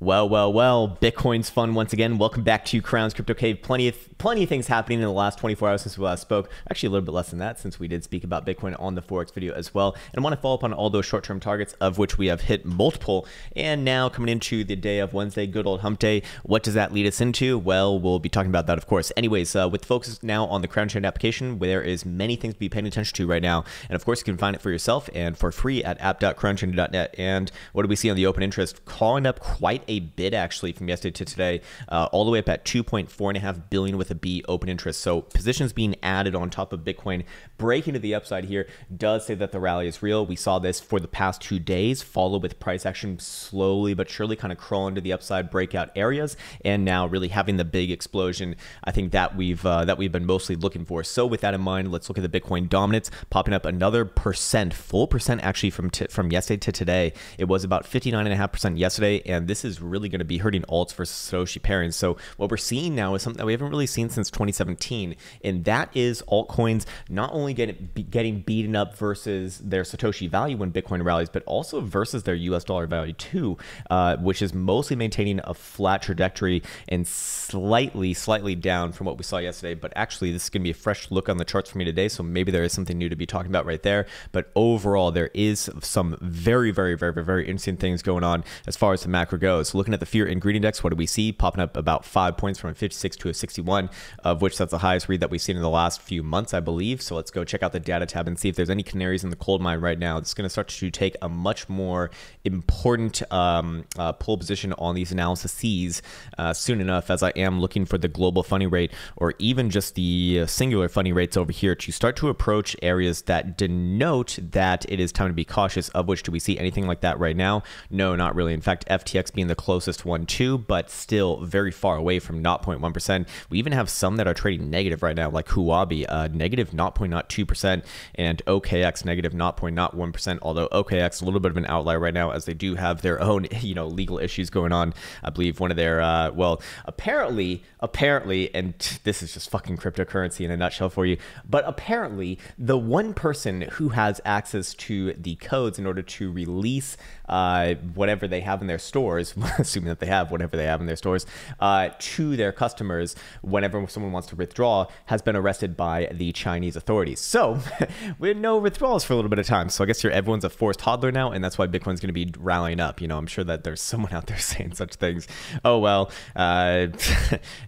Well, well, well, Bitcoin's fun once again. Welcome back to Crown's Crypto Cave. Plenty of plenty of things happening in the last 24 hours since we last spoke. Actually, a little bit less than that since we did speak about Bitcoin on the Forex video as well. And I want to follow up on all those short-term targets of which we have hit multiple. And now coming into the day of Wednesday, good old hump day, what does that lead us into? Well, we'll be talking about that, of course. Anyways, uh, with focus now on the Crown Chain application, where there is many things to be paying attention to right now. And of course, you can find it for yourself and for free at app.crownchain.net. And what do we see on the open interest? Calling up quite a bit actually from yesterday to today, uh, all the way up at 2.4.5 billion with a B open interest. So positions being added on top of Bitcoin breaking to the upside here does say that the rally is real. We saw this for the past two days, followed with price action slowly but surely kind of crawling to the upside breakout areas, and now really having the big explosion. I think that we've uh, that we've been mostly looking for. So with that in mind, let's look at the Bitcoin dominance popping up another percent, full percent actually from from yesterday to today. It was about 59.5% yesterday, and this is really going to be hurting alts versus Satoshi parents. So what we're seeing now is something that we haven't really seen since 2017, and that is altcoins not only get, getting beaten up versus their Satoshi value when Bitcoin rallies, but also versus their U.S. dollar value too, uh, which is mostly maintaining a flat trajectory and slightly, slightly down from what we saw yesterday. But actually, this is going to be a fresh look on the charts for me today, so maybe there is something new to be talking about right there. But overall, there is some very, very, very, very, very interesting things going on as far as the macro goes us looking at the fear and greed index. What do we see? Popping up about five points from a 56 to a 61, of which that's the highest read that we've seen in the last few months, I believe. So let's go check out the data tab and see if there's any canaries in the coal mine right now. It's going to start to take a much more important um, uh, pull position on these analyses uh, soon enough, as I am looking for the global funny rate or even just the uh, singular funny rates over here to start to approach areas that denote that it is time to be cautious. Of which, do we see anything like that right now? No, not really. In fact, FTX being the closest one to, but still very far away from 0.1%. We even have some that are trading negative right now, like Huobi, uh, negative 0.02%, and OKX, negative 0.01%. Although OKX, a little bit of an outlier right now, as they do have their own, you know, legal issues going on. I believe one of their, uh, well, apparently, apparently, and this is just fucking cryptocurrency in a nutshell for you, but apparently, the one person who has access to the codes in order to release uh, whatever they have in their stores, assuming that they have whatever they have in their stores, uh, to their customers whenever someone wants to withdraw, has been arrested by the Chinese authorities. So we had no withdrawals for a little bit of time. So I guess everyone's a forced hodler now, and that's why Bitcoin's going to be rallying up. You know, I'm sure that there's someone out there saying such things. Oh well, uh,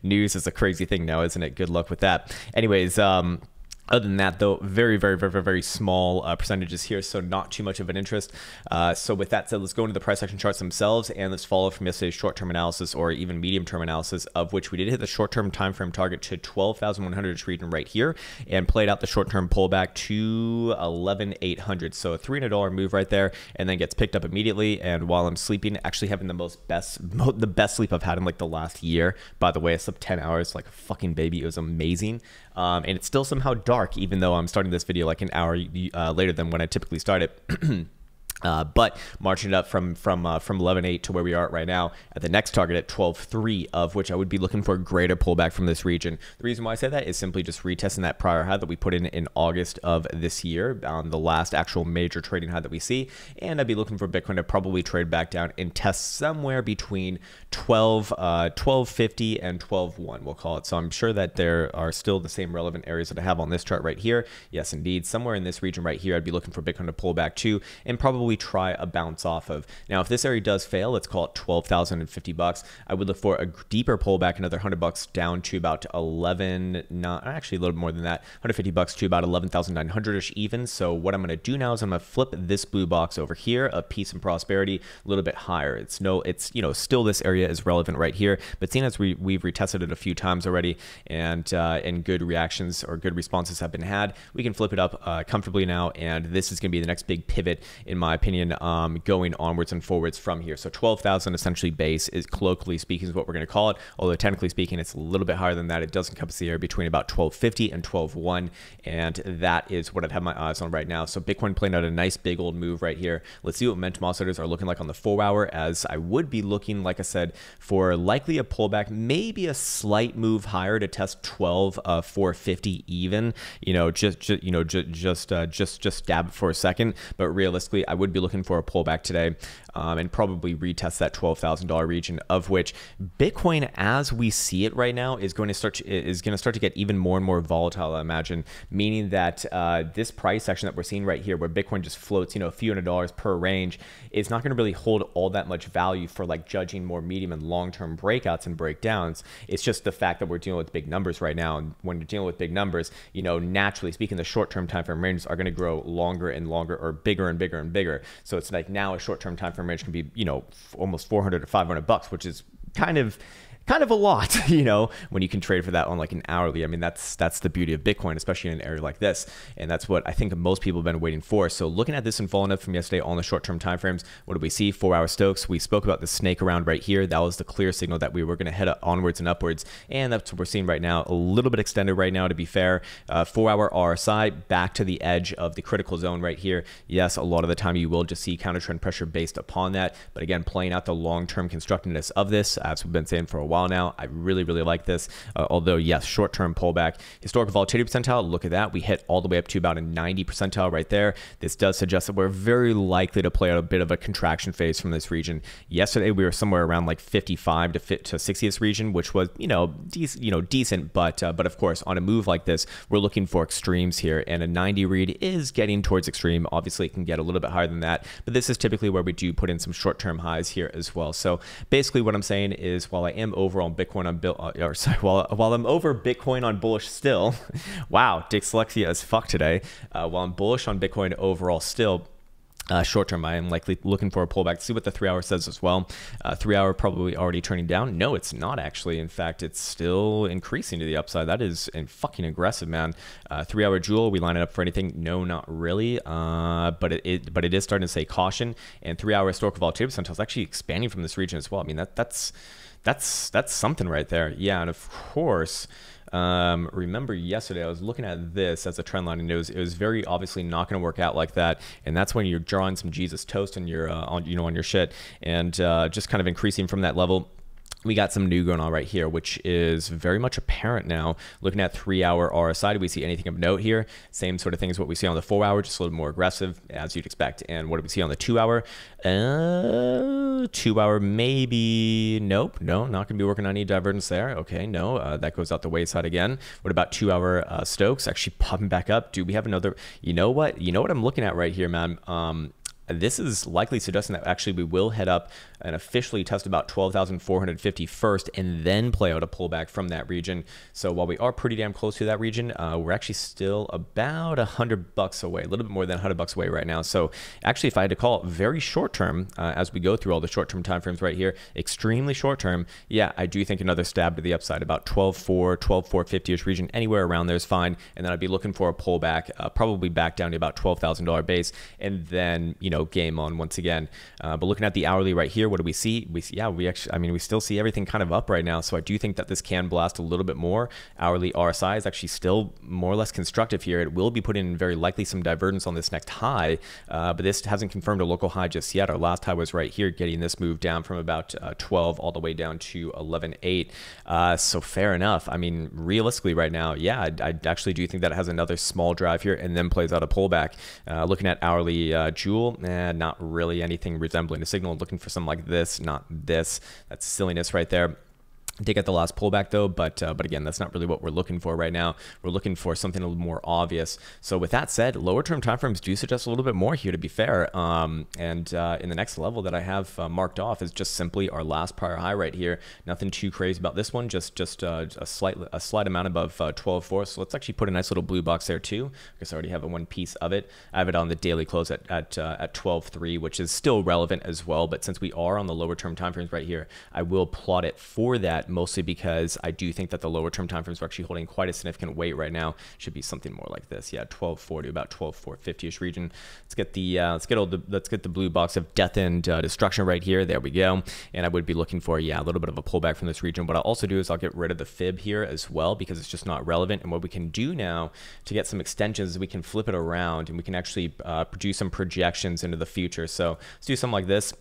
news is a crazy thing now, isn't it? Good luck with that. Anyways. Um, other than that, though, very, very, very, very small uh, percentages here, so not too much of an interest. Uh, so with that said, let's go into the price action charts themselves, and let's follow from yesterday's short-term analysis or even medium-term analysis, of which we did hit the short-term time frame target to 12,100 region right here, and played out the short-term pullback to 11,800. So a $300 move right there, and then gets picked up immediately. And while I'm sleeping, actually having the most best, the best sleep I've had in like the last year. By the way, I slept 10 hours like a fucking baby. It was amazing. Um, and it's still somehow dark, even though I'm starting this video like an hour uh, later than when I typically start it. Uh, but marching it up from from uh, from 11.8 to where we are at right now at the next target at 12.3 of which I would be looking for a greater pullback from this region. The reason why I say that is simply just retesting that prior high that we put in in August of this year on the last actual major trading high that we see and I'd be looking for Bitcoin to probably trade back down and test somewhere between 12 uh, 1250 and 12one we'll call it. So I'm sure that there are still the same relevant areas that I have on this chart right here. Yes indeed somewhere in this region right here I'd be looking for Bitcoin to pull back to and probably we try a bounce off of? Now, if this area does fail, let's call it 12,050 bucks. I would look for a deeper pullback, another 100 bucks down to about 11, not actually a little more than that, 150 bucks to about 11,900-ish even. So what I'm going to do now is I'm going to flip this blue box over here of peace and prosperity a little bit higher. It's no, it's, you know, still this area is relevant right here, but seeing as we, we've retested it a few times already and, uh, and good reactions or good responses have been had, we can flip it up uh, comfortably now. And this is going to be the next big pivot in my opinion, um, going onwards and forwards from here. So 12,000 essentially base is colloquially speaking is what we're going to call it. Although technically speaking, it's a little bit higher than that. It does encompass the area between about 1250 and 12.1. And that is what I'd have my eyes on right now. So Bitcoin playing out a nice big old move right here. Let's see what momentum oscillators are looking like on the four hour as I would be looking, like I said, for likely a pullback, maybe a slight move higher to test 12, uh, 450 even, you know, just, just you know, just, just, uh, just, just stab it for a second. But realistically, I would would be looking for a pullback today um, and probably retest that $12,000 region of which Bitcoin as we see it right now is going to start to, is going to start to get even more and more volatile I imagine meaning that uh, this price section that we're seeing right here where Bitcoin just floats you know a few hundred dollars per range is not going to really hold all that much value for like judging more medium and long-term breakouts and breakdowns it's just the fact that we're dealing with big numbers right now and when you're dealing with big numbers you know naturally speaking the short-term time frame ranges are going to grow longer and longer or bigger and bigger and bigger so it's like now a short-term time frame from range can be you know f- almost 400 or 500 bucks, which is kind of kind of a lot, you know, when you can trade for that on like an hourly. I mean, that's that's the beauty of Bitcoin, especially in an area like this. And that's what I think most people have been waiting for. So looking at this and following up from yesterday on the short-term timeframes, what do we see? Four-hour stokes. We spoke about the snake around right here. That was the clear signal that we were going to head onwards and upwards. And that's what we're seeing right now. A little bit extended right now, to be fair. Uh, Four-hour RSI back to the edge of the critical zone right here. Yes, a lot of the time you will just see counter trend pressure based upon that. But again, playing out the long-term constructiveness of this, as we've been saying for a while while now. I really, really like this. Uh, although, yes, short term pullback. Historical volatility percentile, look at that. We hit all the way up to about a 90 percentile right there. This does suggest that we're very likely to play out a bit of a contraction phase from this region. Yesterday, we were somewhere around like 55 to, fit to 60th region, which was, you know, decent, you know, decent. But, uh, but of course, on a move like this, we're looking for extremes here. And a 90 read is getting towards extreme. Obviously, it can get a little bit higher than that. But this is typically where we do put in some short term highs here as well. So basically, what I'm saying is while I am over on Bitcoin on Bill, uh, or sorry, while, while I'm over Bitcoin on bullish still, wow, dyslexia as fuck today. Uh, while I'm bullish on Bitcoin overall still, uh, short term, I am likely looking for a pullback. See what the three hour says as well. Uh, three hour probably already turning down. No, it's not actually. In fact, it's still increasing to the upside. That is and fucking aggressive, man. Uh, three hour jewel. We line it up for anything? No, not really. Uh, but it, it, but it is starting to say caution. And three hour historical volatility percentile is actually expanding from this region as well. I mean that that's that's that's something right there. Yeah, and of course, um, remember yesterday I was looking at this as a trend line, and it was it was very obviously not going to work out like that. And that's when you're drawing some Jesus toast on your uh, on you know on your shit, and uh, just kind of increasing from that level we got some new going on right here, which is very much apparent now. Looking at three hour RSI, do we see anything of note here? Same sort of thing as what we see on the four hour, just a little more aggressive, as you'd expect. And what do we see on the two hour? Uh, two hour, maybe. Nope, no, not going to be working on any divergence there. Okay, no, uh, that goes out the wayside again. What about two hour uh, Stokes actually popping back up? Do we have another? You know what? You know what I'm looking at right here, man? Um, this is likely suggesting that actually we will head up and officially test about 12,450 first and then play out a pullback from that region. So while we are pretty damn close to that region, uh, we're actually still about 100 bucks away, a little bit more than 100 bucks away right now. So actually, if I had to call it very short term, uh, as we go through all the short term timeframes right here, extremely short term, yeah, I do think another stab to the upside, about 12.4, 12.450 ish region, anywhere around there is fine. And then I'd be looking for a pullback, uh, probably back down to about $12,000 base. And then, you know, game on once again. Uh, but looking at the hourly right here, what do we see? We see, yeah, we actually, I mean, we still see everything kind of up right now. So I do think that this can blast a little bit more. Hourly RSI is actually still more or less constructive here. It will be putting in very likely some divergence on this next high, uh, but this hasn't confirmed a local high just yet. Our last high was right here, getting this move down from about uh, 12 all the way down to 11.8. Uh, so fair enough. I mean, realistically, right now, yeah, I, I, actually do think that it has another small drive here and then plays out a pullback. Uh, looking at hourly uh, Jewel, not really anything resembling a signal. Looking for something like this, not this. That's silliness right there. Take out the last pullback though, but uh, but again, that's not really what we're looking for right now. We're looking for something a little more obvious. So with that said, lower term timeframes do suggest a little bit more here. To be fair, um, and uh, in the next level that I have uh, marked off is just simply our last prior high right here. Nothing too crazy about this one. Just just uh, a slight a slight amount above uh, 12.4. So let's actually put a nice little blue box there too. I guess I already have one piece of it. I have it on the daily close at at uh, at 12.3, which is still relevant as well. But since we are on the lower term timeframes right here, I will plot it for that mostly because I do think that the lower term timeframes are actually holding quite a significant weight right now. Should be something more like this. Yeah, 1240, about 12450 ish region. Let's get the uh, let's get the, let's get the blue box of death and uh, destruction right here. There we go. And I would be looking for yeah a little bit of a pullback from this region. What I'll also do is I'll get rid of the fib here as well because it's just not relevant. And what we can do now to get some extensions, we can flip it around and we can actually uh, produce some projections into the future. So let's do something like this.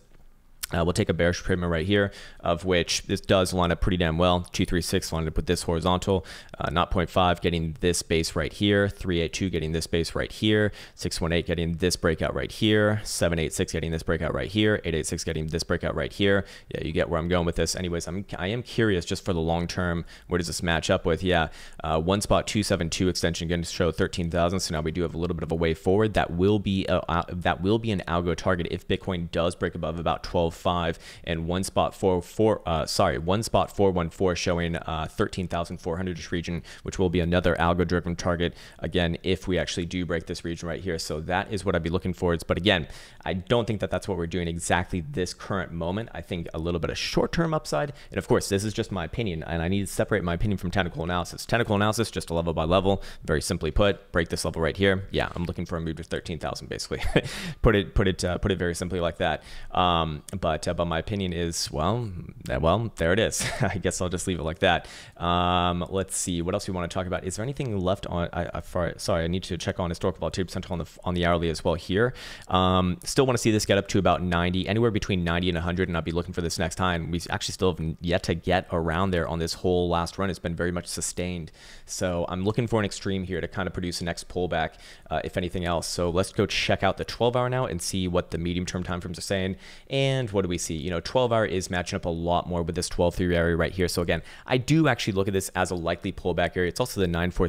Uh, we'll take a bearish treatment right here, of which this does line up pretty damn well. G36 lined up with this horizontal, uh, not 0.5 getting this base right here, 382 getting this base right here, 618 getting this breakout right here, 786 getting this breakout right here, 886 getting this breakout right here. Yeah, you get where I'm going with this. Anyways, I'm I am curious just for the long term, where does this match up with? Yeah, uh, one spot 272 extension going to show 13,000. So now we do have a little bit of a way forward. That will be a, uh, that will be an algo target if Bitcoin does break above about 12 five, and one spot four four. Uh, sorry, one spot four one four showing uh, thirteen thousand four hundredish region, which will be another algo-driven target again if we actually do break this region right here. So that is what I'd be looking for. But again, I don't think that that's what we're doing exactly this current moment. I think a little bit of short-term upside, and of course, this is just my opinion, and I need to separate my opinion from technical analysis. Technical analysis, just a level by level, very simply put, break this level right here. Yeah, I'm looking for a move to thirteen thousand, basically. put it put it uh, put it very simply like that. Um, but but uh, but my opinion is well, eh, well, there it is. I guess I'll just leave it like that. Um, let's see what else we want to talk about. Is there anything left on? I, I far, sorry, I need to check on historical volatility percentile on the on the hourly as well here. Um, still want to see this get up to about 90, anywhere between 90 and 100, and I'll be looking for this next time. We actually still have yet to get around there on this whole last run. It's been very much sustained, so I'm looking for an extreme here to kind of produce the next pullback, uh, if anything else. So let's go check out the 12 hour now and see what the medium term time frames are saying and what what do we see? You know, 12 hour is matching up a lot more with this 12 3 area right here. So again, I do actually look at this as a likely pullback area. It's also the 9 4, uh,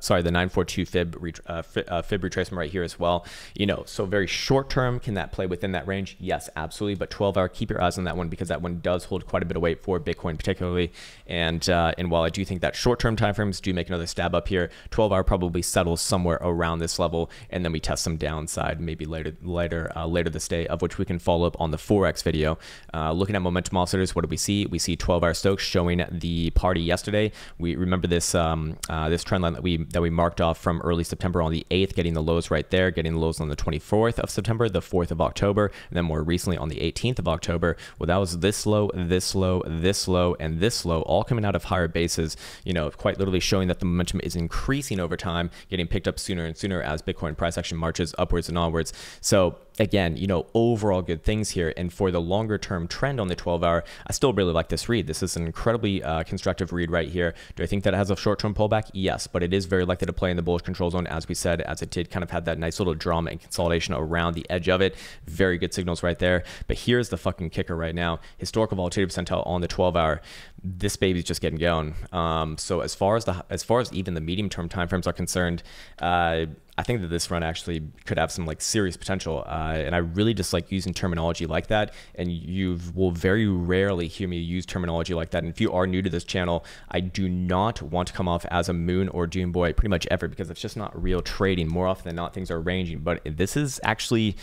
sorry, the 942 fib, uh, fib, uh, fib retracement right here as well. You know, so very short term, can that play within that range? Yes, absolutely. But 12 hour, keep your eyes on that one because that one does hold quite a bit of weight for Bitcoin particularly. And uh, and while I do think that short term timeframes do make another stab up here, 12 hour probably settles somewhere around this level, and then we test some downside maybe later later uh, later this day, of which we can follow up on the forex next video. Uh, looking at momentum oscillators, what do we see? We see 12-hour Stokes showing the party yesterday. We remember this um, uh, this trend line that we that we marked off from early September on the 8th, getting the lows right there, getting the lows on the 24th of September, the 4th of October, and then more recently on the 18th of October. Well, that was this low, this low, this low, and this low, all coming out of higher bases. You know, quite literally showing that the momentum is increasing over time, getting picked up sooner and sooner as Bitcoin price action marches upwards and onwards. So again, you know, overall good things here. And for the longer term trend on the 12 hour, I still really like this read. This is an incredibly uh, constructive read right here. Do I think that it has a short term pullback? Yes, but it is very likely to play in the bullish control zone, as we said, as it did kind of have that nice little drama and consolidation around the edge of it. Very good signals right there. But here's the fucking kicker right now historical volatility percentile on the 12 hour. This baby's just getting going. Um, so as far as the as far as even the medium term timeframes are concerned, uh, I think that this run actually could have some like serious potential. Uh, and I really just like using terminology like that. And you will very rarely hear me use terminology like that. And if you are new to this channel, I do not want to come off as a moon or June boy pretty much ever because it's just not real trading. More often than not, things are ranging. But this is actually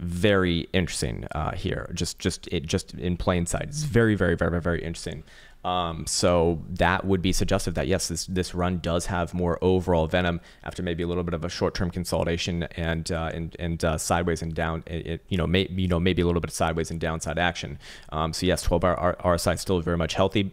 very interesting uh, here. Just, just it, just in plain sight. It's very, very, very, very, very interesting. Um, so that would be suggestive that yes, this this run does have more overall venom after maybe a little bit of a short term consolidation and uh, and and uh, sideways and down. It, it, you know, maybe you know maybe a little bit of sideways and downside action. Um, so yes, 12 hour RSI is still very much healthy.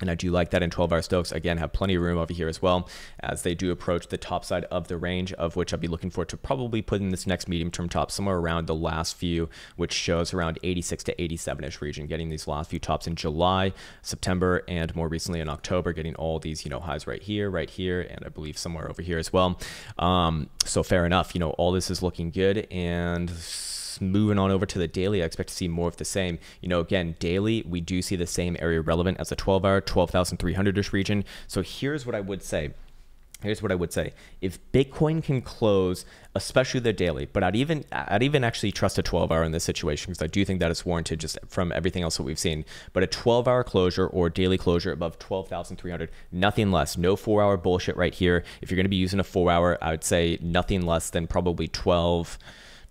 And I do like that in 12 hour stokes. Again, have plenty of room over here as well as they do approach the top side of the range, of which I'll be looking for to probably put in this next medium term top somewhere around the last few, which shows around 86 to 87 ish region, getting these last few tops in July, September, and more recently in October, getting all these, you know, highs right here, right here, and I believe somewhere over here as well. Um, so fair enough, you know, all this is looking good and moving on over to the daily, I expect to see more of the same. You know, again, daily, we do see the same area relevant as the 12 hour, 12,300 ish region. So here's what I would say here's what I would say: if Bitcoin can close, especially the daily, but I'd even I'd even actually trust a 12 hour in this situation because I do think that it's warranted just from everything else that we've seen. But a 12 hour closure or daily closure above 12,300, nothing less, no four hour bullshit right here. If you're going to be using a four hour, I would say nothing less than probably 12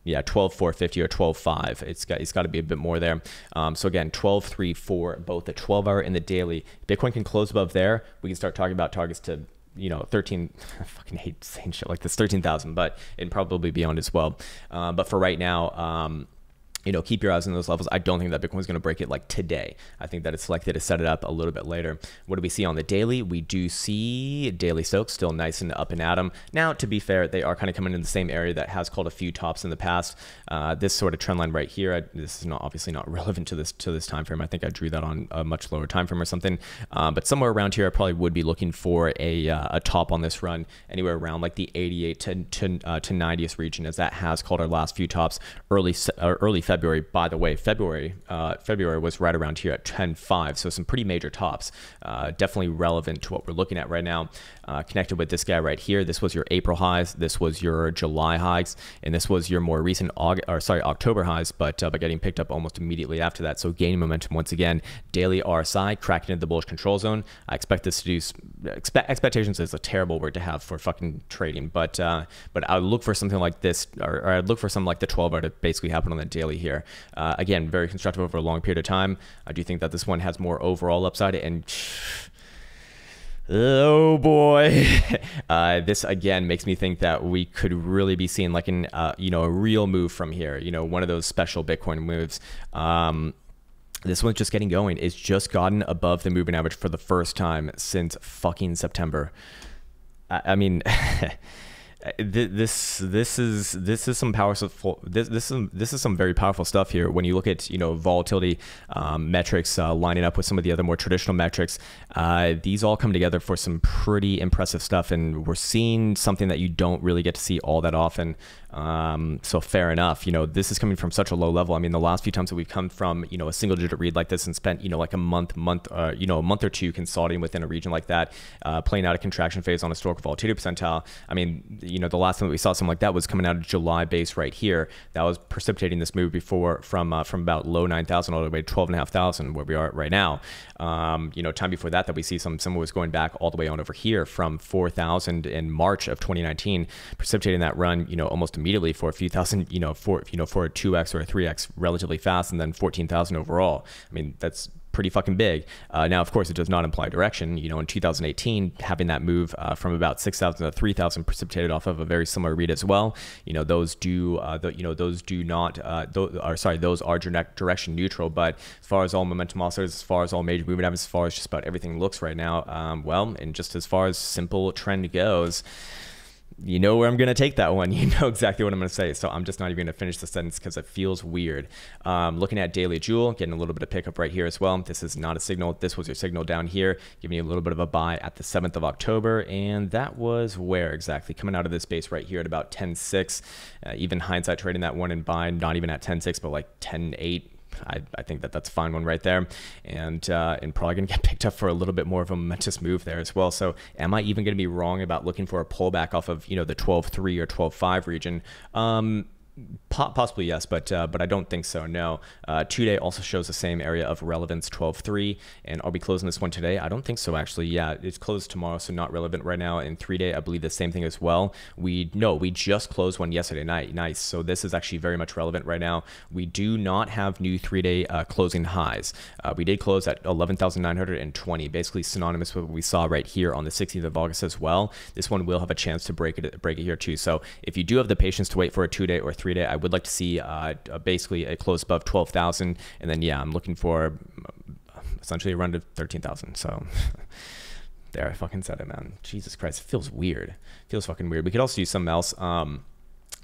yeah, 12,450 or 12,5. It's got, it's got to be a bit more there. Um, so again, 12, 3, 4, both the 12 hour and the daily. Bitcoin can close above there. We can start talking about targets to, you know, 13, I fucking hate saying shit like this, 13,000, but and probably beyond as well. Uh, but for right now, um, you know, keep your eyes on those levels. I don't think that Bitcoin is going to break it like today. I think that it's likely to set it up a little bit later. What do we see on the daily? We do see daily soaks, still nice and up and at them. Now, to be fair, they are kind of coming in the same area that has called a few tops in the past. Uh, this sort of trend line right here, I, this is not obviously not relevant to this to this time frame. I think I drew that on a much lower time frame or something. Uh, but somewhere around here, I probably would be looking for a, uh, a top on this run, anywhere around like the 88 to to, uh, to 90th region, as that has called our last few tops early uh, early February February. By the way, February uh, February was right around here at 10.5, so some pretty major tops. Uh, definitely relevant to what we're looking at right now uh, connected with this guy right here. This was your April highs, this was your July highs, and this was your more recent August, or sorry, October highs, but uh, but getting picked up almost immediately after that. So gaining momentum once again. Daily RSI cracking into the bullish control zone. I expect this to do expe expectations is a terrible word to have for fucking trading, but uh, but I would look for something like this, or, or I'd look for something like the 12 hour to basically happen on the daily here. Uh, again, very constructive over a long period of time. I do think that this one has more overall upside and. Oh boy, uh, this again makes me think that we could really be seeing like an uh, you know a real move from here. You know, one of those special Bitcoin moves. Um, this one's just getting going. It's just gotten above the moving average for the first time since fucking September. I, I mean. this this is this is some powerful this this is this is some very powerful stuff here when you look at you know volatility um, metrics uh, lining up with some of the other more traditional metrics uh, these all come together for some pretty impressive stuff and we're seeing something that you don't really get to see all that often um, so fair enough. You know, this is coming from such a low level. I mean, the last few times that we've come from, you know, a single digit read like this and spent, you know, like a month, month, uh, you know, a month or two consulting within a region like that, uh, playing out a contraction phase on historical volatility percentile. I mean, you know, the last time that we saw something like that was coming out of July base right here. That was precipitating this move before from uh, from about low 9,000 all the way to thousand where we are right now. Um, you know, time before that that we see some someone was going back all the way on over here from 4,000 in March of 2019, precipitating that run, you know, almost immediately immediately for a few thousand, you know, for you know for a two x or a three x relatively fast, and then fourteen thousand overall. I mean, that's pretty fucking big. Uh, now, of course, it does not imply direction. You know, in 2018, having that move uh, from about 6,000 to 3,000 precipitated off of a very similar read as well. You know, those do, uh, the, you know, those do not, uh, those are, sorry, those are direction neutral. But as far as all momentum oscillators, as far as all major movement as far as just about everything looks right now, um, well, and just as far as simple trend goes, you know where I'm going to take that one. You know exactly what I'm going to say. So I'm just not even going to finish the sentence because it feels weird. Um, looking at daily jewel, getting a little bit of pickup right here as well. This is not a signal. This was your signal down here, giving you a little bit of a buy at the 7th of October. And that was where exactly? Coming out of this base right here at about 10.6. Uh, even hindsight trading that one and buy, not even at 10.6, but like 10.8, I, I think that that's a fine one right there. And, uh, and probably going to get picked up for a little bit more of a momentous move there as well. So am I even going to be wrong about looking for a pullback off of, you know, the 12.3 or 12.5 region? Um, Possibly yes, but uh, but I don't think so. No, uh, two day also shows the same area of relevance twelve three, and I'll be closing this one today. I don't think so actually. Yeah, it's closed tomorrow, so not relevant right now. And three day, I believe the same thing as well. We no, we just closed one yesterday night. Nice. So this is actually very much relevant right now. We do not have new three day uh, closing highs. Uh, we did close at eleven thousand nine hundred and twenty, basically synonymous with what we saw right here on the sixteenth of August as well. This one will have a chance to break it break it here too. So if you do have the patience to wait for a two day or three three day, I would like to see uh, basically a close above 12,000. And then, yeah, I'm looking for um, essentially a run to 13,000. So. there, I fucking said it, man. Jesus Christ, it feels weird. It feels fucking weird. We could also use something else. Um,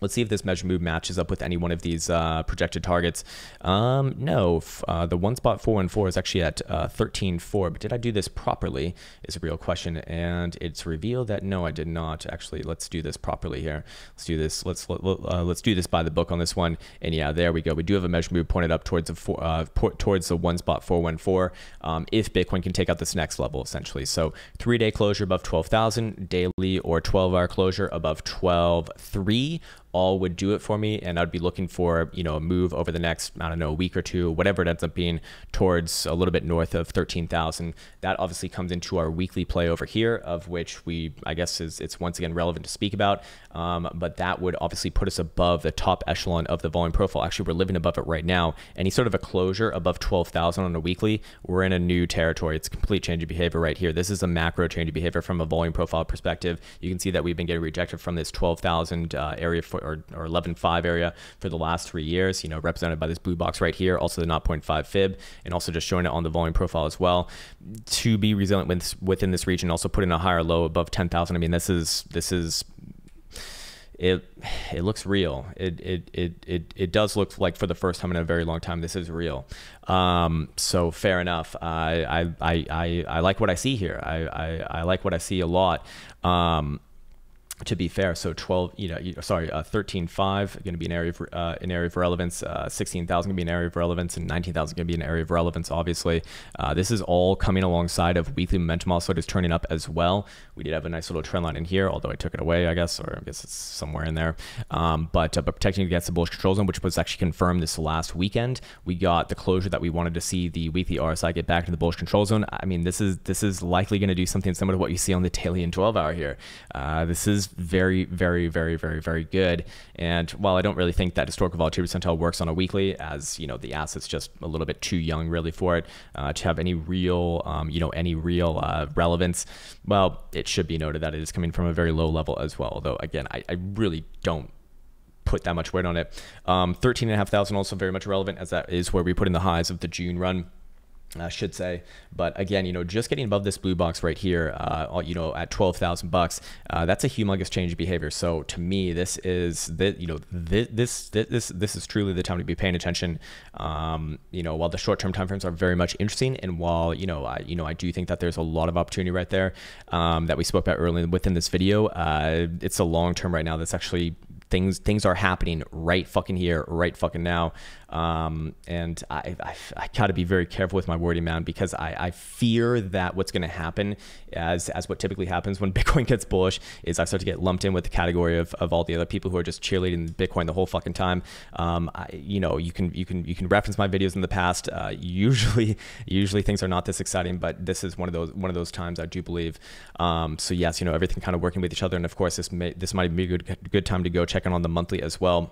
Let's see if this measure move matches up with any one of these uh, projected targets. Um, no, uh, the one spot four is actually at uh, 13.4, but did I do this properly is a real question. And it's revealed that no, I did not. Actually, let's do this properly here. Let's do this. Let's let, us uh, do this by the book on this one. And yeah, there we go. We do have a measure move pointed up towards the four, uh, towards the one spot 414 um, if Bitcoin can take out this next level essentially. So three day closure above 12,000, daily or 12 hour closure above 12.3 all would do it for me and I'd be looking for, you know, a move over the next, I don't know, a week or two, whatever it ends up being towards a little bit north of 13,000. That obviously comes into our weekly play over here of which we, I guess is, it's once again relevant to speak about. Um, but that would obviously put us above the top echelon of the volume profile. Actually, we're living above it right now. Any sort of a closure above 12,000 on a weekly, we're in a new territory. It's a complete change of behavior right here. This is a macro change of behavior from a volume profile perspective. You can see that we've been getting rejected from this 12,000 uh, area for or, or 11.5 area for the last three years, you know, represented by this blue box right here, also the 0.5 fib, and also just showing it on the volume profile as well. To be resilient with, within this region, also put in a higher low above 10,000. I mean, this is, this is, it it looks real. It it it it it does look like for the first time in a very long time this is real. Um, so fair enough. I, I I I I like what I see here. I I, I like what I see a lot. Um, to be fair, so 12, you know, sorry, uh, 13, 5 going to be an area of uh, an area of relevance. Uh, 16,000 going to be an area of relevance, and 19,000 going to be an area of relevance. Obviously, uh, this is all coming alongside of weekly momentum also is turning up as well. We did have a nice little trend line in here, although I took it away, I guess, or I guess it's somewhere in there. Um, but uh, but protecting against the bullish control zone, which was actually confirmed this last weekend, we got the closure that we wanted to see the weekly RSI get back into the bullish control zone. I mean, this is this is likely going to do something similar to what you see on the daily and 12 hour here. Uh, this is very, very, very, very, very good. And while I don't really think that historical volatility percentile works on a weekly, as you know, the asset's just a little bit too young really for it uh, to have any real, um, you know, any real uh, relevance. Well, it should be noted that it is coming from a very low level as well. Although again, I, I really don't put that much weight on it. Um, 13,500 also very much relevant as that is where we put in the highs of the June run. I should say, but again, you know, just getting above this blue box right here, uh, you know, at twelve thousand bucks, uh, that's a humongous change of behavior. So to me, this is the, you know, this, this this this is truly the time to be paying attention. Um, you know, while the short term timeframes are very much interesting, and while you know, I you know, I do think that there's a lot of opportunity right there um, that we spoke about earlier within this video. Uh, it's a long term right now that's actually things things are happening right fucking here, right fucking now. Um, and I, I, I got to be very careful with my wording, man, because I, I fear that what's going to happen, as as what typically happens when Bitcoin gets bullish, is I start to get lumped in with the category of, of all the other people who are just cheerleading Bitcoin the whole fucking time. Um, I, you know, you can you can you can reference my videos in the past. Uh, usually usually things are not this exciting, but this is one of those one of those times I do believe. Um, so yes, you know everything kind of working with each other, and of course this may, this might be a good good time to go check on the monthly as well.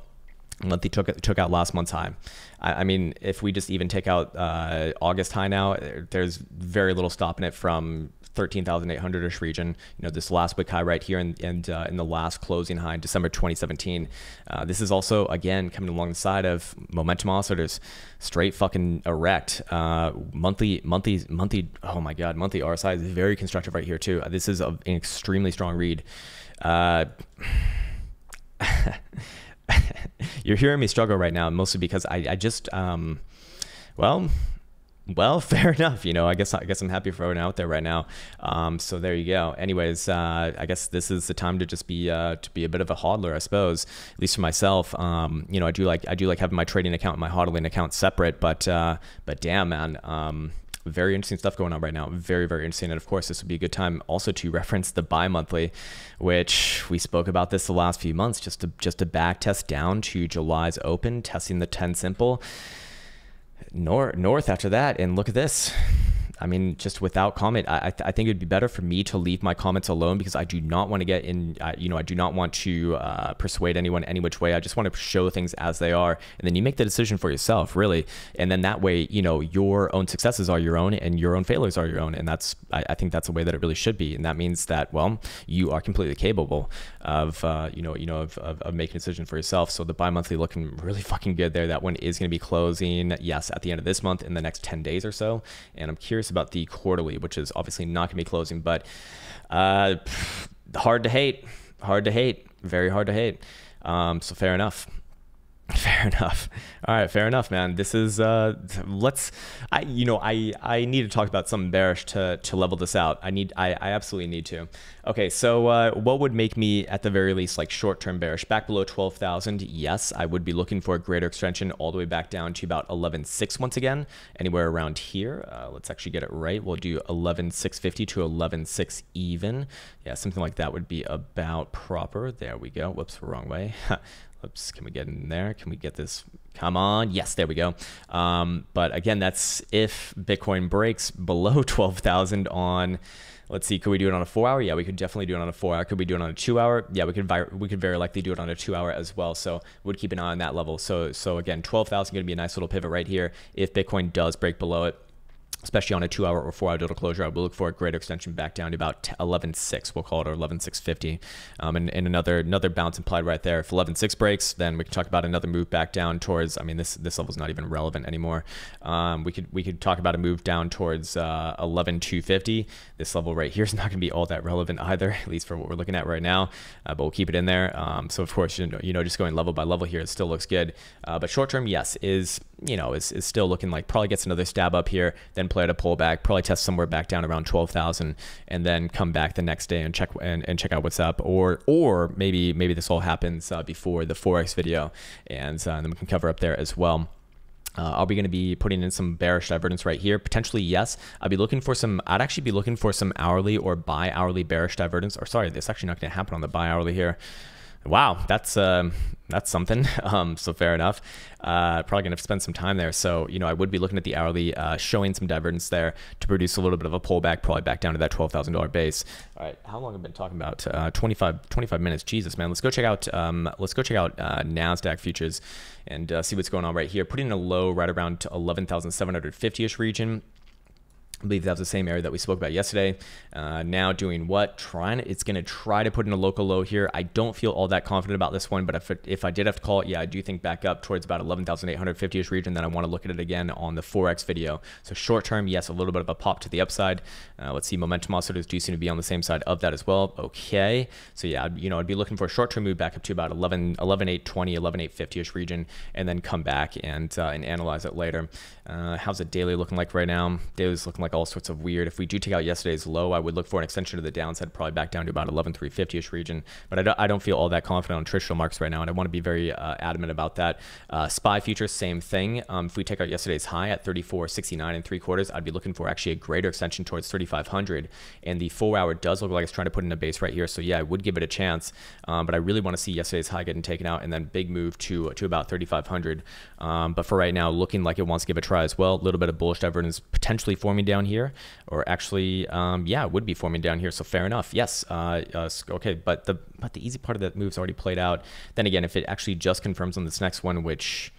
Monthly took took out last month's high. I, I mean, if we just even take out uh, August high now, there's very little stopping it from 13,800 ish region. You know, this last week high right here and, uh, in the last closing high in December 2017. Uh, this is also, again, coming along the side of momentum oscillators, straight fucking erect. Uh, monthly, monthly, monthly, oh my God, monthly RSI is very constructive right here, too. Uh, this is a, an extremely strong read. Uh, you're hearing me struggle right now, mostly because I, I just, um, well, well, fair enough. You know, I guess I guess I'm happy for everyone out there right now. Um, so there you go. Anyways, uh, I guess this is the time to just be uh, to be a bit of a hodler, I suppose. At least for myself, um, you know, I do like I do like having my trading account and my hodling account separate. But uh, but damn, man. Um, very interesting stuff going on right now. Very, very interesting. And of course, this would be a good time also to reference the bi monthly, which we spoke about this the last few months, just to just to back test down to July's open, testing the 10 simple. North, north after that, and look at this. I mean, just without comment, I, I, think it'd be better for me to leave my comments alone because I do not want to get in, you know, I do not want to uh, persuade anyone any which way. I just want to show things as they are. And then you make the decision for yourself, really. And then that way, you know, your own successes are your own and your own failures are your own. And that's, I, I think that's the way that it really should be. And that means that, well, you are completely capable of, uh, you know, you know, of, of, of, making a decision for yourself. So the bi-monthly looking really fucking good there. That one is going to be closing, yes, at the end of this month in the next 10 days or so. And I'm curious curious about the quarterly, which is obviously not going to be closing, but uh, hard to hate. Hard to hate. Very hard to hate. Um, so fair enough. Fair enough. All right, fair enough, man. This is uh, let's. I you know I I need to talk about something bearish to to level this out. I need I I absolutely need to. Okay, so uh, what would make me at the very least like short-term bearish? Back below 12,000, yes, I would be looking for a greater extension all the way back down to about 11.6 once again, anywhere around here. Uh, let's actually get it right. We'll do 11.650 to 11.6 even. Yeah, something like that would be about proper. There we go. Whoops, wrong way. Oops, can we get in there? Can we get this? Come on. Yes, there we go. Um, but again, that's if Bitcoin breaks below 12,000 on, let's see, could we do it on a four hour? Yeah, we could definitely do it on a four hour. Could we do it on a two hour? Yeah, we could vi- we could very likely do it on a two hour as well. So would keep an eye on that level. So so again, twelve thousand going to be a nice little pivot right here if Bitcoin does break below it especially on a two hour or four hour total closure, I would look for a greater extension back down to about 11.6. We'll call it or 11.650. Um, and, and another another bounce implied right there. If 11.6 breaks, then we can talk about another move back down towards, I mean, this this level is not even relevant anymore. Um, we could we could talk about a move down towards uh, 11.250. This level right here is not going to be all that relevant either, at least for what we're looking at right now, uh, but we'll keep it in there. Um, so of course, you know, you know, just going level by level here, it still looks good. Uh, but short term, yes, is you know, is, is still looking like probably gets another stab up here, then play at a pullback, probably test somewhere back down around 12,000 and then come back the next day and check and, and check out what's up. Or, or maybe, maybe this all happens uh, before the Forex video and, uh, and then we can cover up there as well. Uh, are we going to be putting in some bearish divergence right here? Potentially, yes. I'd be looking for some, I'd actually be looking for some hourly or buy hourly bearish divergence. Or sorry, this actually not going to happen on the buy hourly here. Wow, that's um, that's something. Um, so fair enough. Uh, probably gonna spend some time there. So you know, I would be looking at the hourly, uh, showing some divergence there to produce a little bit of a pullback, probably back down to that twelve thousand dollar base. All right, how long have I been talking about? Uh, 25, 25 minutes. Jesus, man, let's go check out. Um, let's go check out uh, Nasdaq futures and uh, see what's going on right here. Putting in a low right around eleven thousand seven hundred fifty ish region. I believe that was the same area that we spoke about yesterday. Uh, now doing what? Trying. It's going to try to put in a local low here. I don't feel all that confident about this one, but if, it, if I did have to call it, yeah, I do think back up towards about 11,850ish region. Then I want to look at it again on the forex video. So short term, yes, a little bit of a pop to the upside. Uh, let's see, momentum oscillators do seem to be on the same side of that as well. Okay, so yeah, I'd, you know, I'd be looking for a short term move back up to about 11, 11,820, 11,850ish region, and then come back and uh, and analyze it later. Uh, how's the daily looking like right now? Daily's looking like like all sorts of weird. If we do take out yesterday's low, I would look for an extension to the downside, probably back down to about 11,350-ish region. But I don't, I don't feel all that confident on traditional marks right now, and I want to be very uh, adamant about that. Uh, SPY futures, same thing. Um, if we take out yesterday's high at 34.69 and three quarters, I'd be looking for actually a greater extension towards 3,500. And the four hour does look like it's trying to put in a base right here. So yeah, I would give it a chance, um, but I really want to see yesterday's high getting taken out and then big move to, to about 3,500. Um, but for right now, looking like it wants to give a try as well. A little bit of bullish divergence potentially forming down down here, or actually, um, yeah, it would be forming down here. So fair enough. Yes. Uh, uh, okay. But the but the easy part of that move's already played out. Then again, if it actually just confirms on this next one, which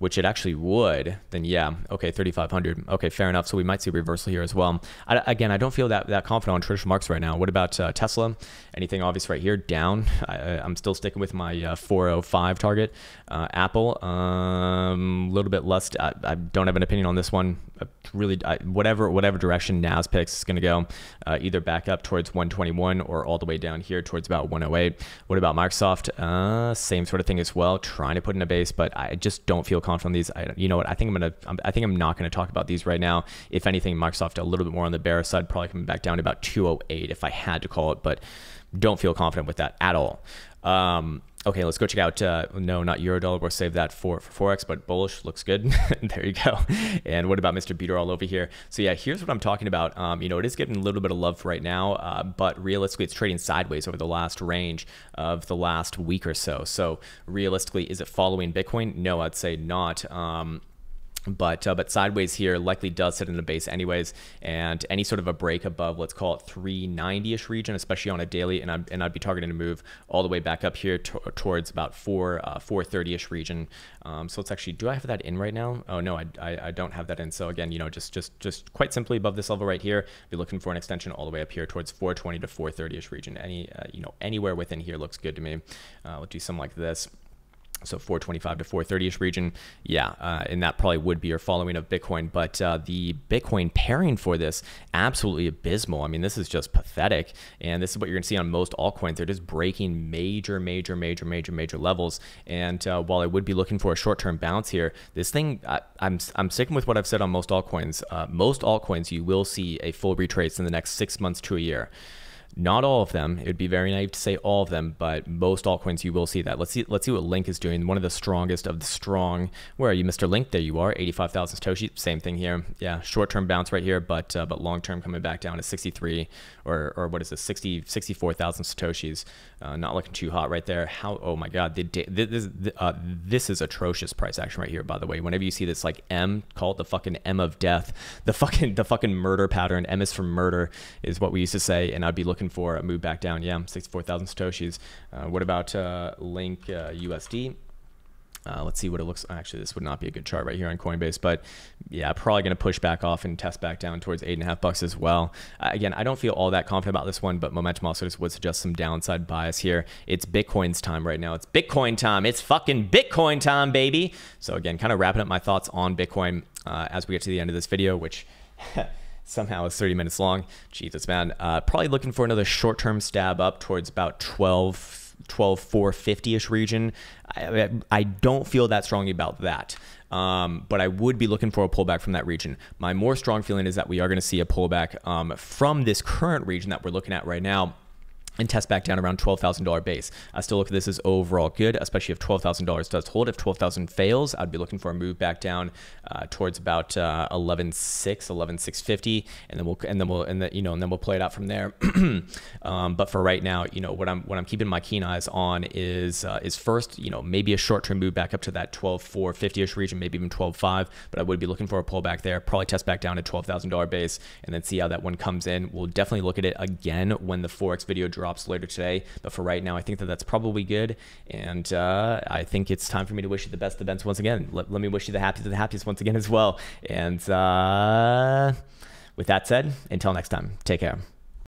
which it actually would, then yeah, okay, 3,500. Okay, fair enough. So we might see a reversal here as well. I, again, I don't feel that, that confident on traditional marks right now. What about uh, Tesla? Anything obvious right here? Down. I, am still sticking with my uh, 405 target. Uh, Apple, a um, little bit less. I, I, don't have an opinion on this one. I uh, really, I, whatever whatever direction NAS picks, going to go uh, either back up towards 121 or all the way down here towards about 108. What about Microsoft? Uh, same sort of thing as well. Trying to put in a base, but I just don't feel confident on these. I, you know what? I think I'm gonna. i I think I'm not gonna talk about these right now. If anything, Microsoft a little bit more on the bearish side, probably coming back down to about 208 if I had to call it, but don't feel confident with that at all. Um, okay, let's go check out, uh, no, not Eurodollar. We'll save that for, for Forex, but bullish looks good. there you go. And what about Mr. Beater all over here? So yeah, here's what I'm talking about. Um, you know, it is getting a little bit of love right now, uh, but realistically, it's trading sideways over the last range of the last week or so. So realistically, is it following Bitcoin? No, I'd say not. Um, but uh, but sideways here likely does sit in the base anyways, and any sort of a break above, let's call it 390-ish region, especially on a daily, and I'm and I'd be targeting to move all the way back up here to, towards about four 430-ish uh, region. Um, so it's actually, do I have that in right now? Oh no, I, I, I don't have that in. So again, you know, just just just quite simply above this level right here, be looking for an extension all the way up here towards 420 to 430-ish region. Any uh, you know anywhere within here looks good to me. Uh, we'll do something like this so 425 to 430ish region yeah uh, and that probably would be your following of bitcoin but uh, the bitcoin pairing for this absolutely abysmal i mean this is just pathetic and this is what you're going to see on most altcoins they're just breaking major major major major major levels and uh, while i would be looking for a short-term bounce here this thing I, am I'm, I'm sticking with what i've said on most altcoins uh, most altcoins you will see a full retrace in the next six months to a year not all of them. It would be very naive to say all of them, but most altcoins you will see that. Let's see. Let's see what Link is doing. One of the strongest of the strong. Where are you, Mr. Link? There you are. Eighty-five thousand Satoshi. Same thing here. Yeah, short-term bounce right here, but uh, but long-term coming back down to sixty-three or or what is this? 60, 64,000 Satoshis. Uh, not looking too hot right there. How? Oh my God. The, this uh, this is atrocious price action right here. By the way, whenever you see this like M, call it the fucking M of death. The fucking the fucking murder pattern. M is for murder is what we used to say, and I'd be looking looking for, a uh, move back down. Yeah, 64,000 Satoshis. Uh, what about uh, Link USD? Uh, uh, let's see what it looks. Actually, this would not be a good chart right here on Coinbase, but yeah, probably going to push back off and test back down towards eight and a half bucks as well. Uh, again, I don't feel all that confident about this one, but momentum also just would suggest some downside bias here. It's Bitcoin's time right now. It's Bitcoin time. It's fucking Bitcoin time, baby. So again, kind of wrapping up my thoughts on Bitcoin uh, as we get to the end of this video, which. Somehow it's 30 minutes long. Jesus, man. Uh, probably looking for another short-term stab up towards about 12, 12, 450-ish region. I, I don't feel that strongly about that. Um, but I would be looking for a pullback from that region. My more strong feeling is that we are going to see a pullback um, from this current region that we're looking at right now and test back down around $12,000 base. I still look at this as overall good, especially if $12,000 does hold. If 12,000 fails, I'd be looking for a move back down uh, towards about uh, 11.6, 11.650, and then we'll and then we'll and then you know and then we'll play it out from there. um, but for right now, you know what I'm what I'm keeping my keen eyes on is uh, is first, you know, maybe a short term move back up to that 12.450ish region, maybe even 12.5. But I would be looking for a pullback there. Probably test back down to $12,000 base, and then see how that one comes in. We'll definitely look at it again when the forex video drops later today. But for right now, I think that that's probably good. And uh, I think it's time for me to wish you the best events once again. Let, let me wish you the happiest of the happiest once again as well. And uh, with that said, until next time, take care.